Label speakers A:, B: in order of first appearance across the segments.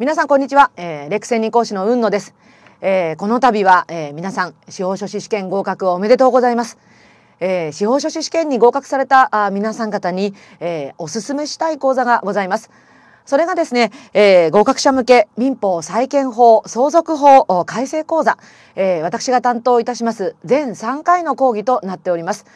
A: 皆さんこんにちは、えー、レクんに講師の雲野です、えー、この度は、えー、皆さん司法書士試験合格おめでとうございます、えー、司法書士試験に合格されたあ皆さん方に、えー、おすすめしたい講座がございますそれがですね、えー、合格者向け民法再建法相続法改正講座、えー、私が担当いたします全3回の講義となっております。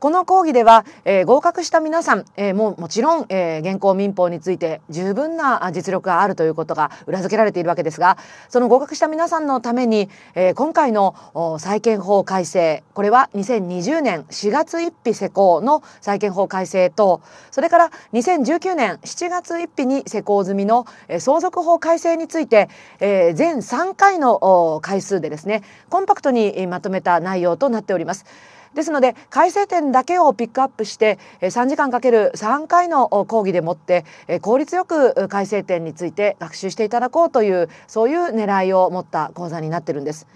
A: この講義では、えー、合格した皆さん、えー、もうもちろん、えー、現行民法について十分な実力があるということが裏付けられているわけですがその合格した皆さんのために、えー、今回の再建法改正これは2020年4月1日施行の再建法改正とそれから2019年7月1日に施行済みの、相続法改正について、えー、全3回の回数でですねコンパクトにまとめた内容となっております。ですので改正点だけをピックアップして3時間かける3回の講義でもって効率よく改正点について学習していただこうというそういう狙いを持った講座になってるんです。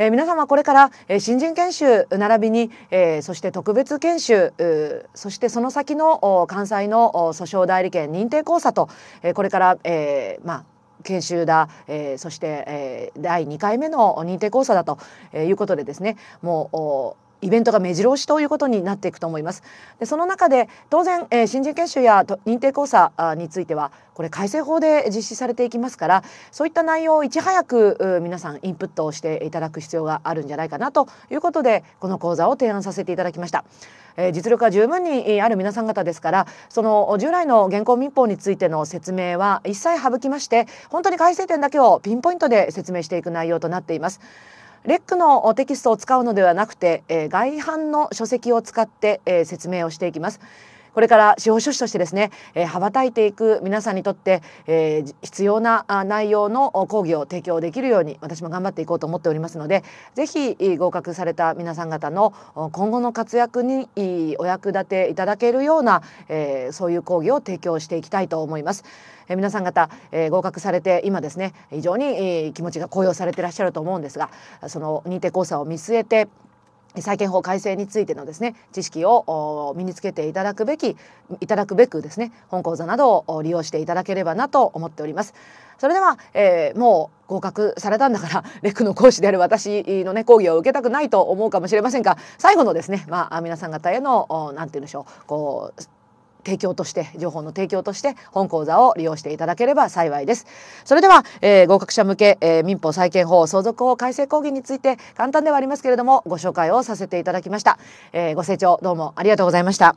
A: えー、皆様これから、え新人研修並びに、えー、そして特別研修そしてその先の関西の訴訟代理権認定講座と、えー、これから、えー、まあ研修だ、えー、そして、えー、第2回目の認定講座だとえいうことでですねもうイベントが目白押しということになっていくと思います。でその中で当然、えー、新人研修や認定講座についてはこれ改正法で実施されていきますからそういった内容をいち早く皆さんインプットをしていただく必要があるんじゃないかなということでこの講座を提案させていただきました。えー、実力は十分にある皆さん方ですからその従来の現行民法についての説明は一切省きまして本当に改正点だけをピンポイントで説明していく内容となっています。レックのテキストを使うのではなくて、えー、外版の書籍を使って、えー、説明をしていきます。これから司法書士としてですね、えー、羽ばたいていく皆さんにとって、えー、必要な内容の講義を提供できるように私も頑張っていこうと思っておりますのでぜひ合格された皆さん方の今後の活躍にお役立ていただけるような、えー、そういう講義を提供していきたいと思います。え皆さん方、え合格されて今ですね非常に、え気持ちが高揚されていらっしゃると思うんですがその認定講座を見据えて債権法改正についてのですね知識を身につけていただくべきいただくべくですね本講座などを利用していただければなと思っております。それでは、えー、もう合格されたんだから レックの講師である私のね講義を受けたくないと思うかもしれませんが最後のですねまあ皆さん方への何て言うんでしょうこう提供として情報の提供として本講座を利用していただければ幸いですそれでは、えー、合格者向け、えー、民法債権法相続法改正講義について簡単ではありますけれどもご紹介をさせていただきました、えー、ご清聴どうもありがとうございました